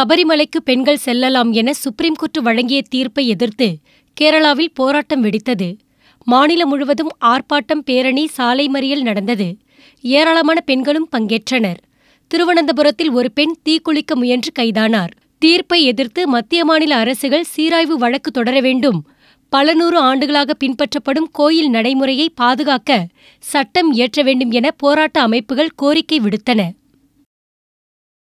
சபரிமலைக்கு பெண்கள் செல்லலாம் என சுப்ரீம் கோர்ட் வழங்கிய தீர்ப்பை எதிர்த்து கேரளாவில் போராட்டம் வெடித்தது மாநிலம் முழுவதும் ஆர்ப்பாட்டம் பேரணி சாலை மறியல் நடந்தது ஏராளமான பெண்களும் பங்கேற்றனர் திருவனந்தபுரத்தில் ஒரு பெண் தீக்குளிக்க முயன்று கைதானார் தீர்ப்பை எதிர்த்து மத்திய மாநில அரசுகள் சீராய்வு வழக்கு தொடர வேண்டும் பல நூறு ஆண்டுகளாக பின்பற்றப்படும் கோயில் நடைமுறையை பாதுகாக்க சட்டம் இயற்ற வேண்டும் என போராட்ட அமைப்புகள் கோரிக்கை விடுத்தன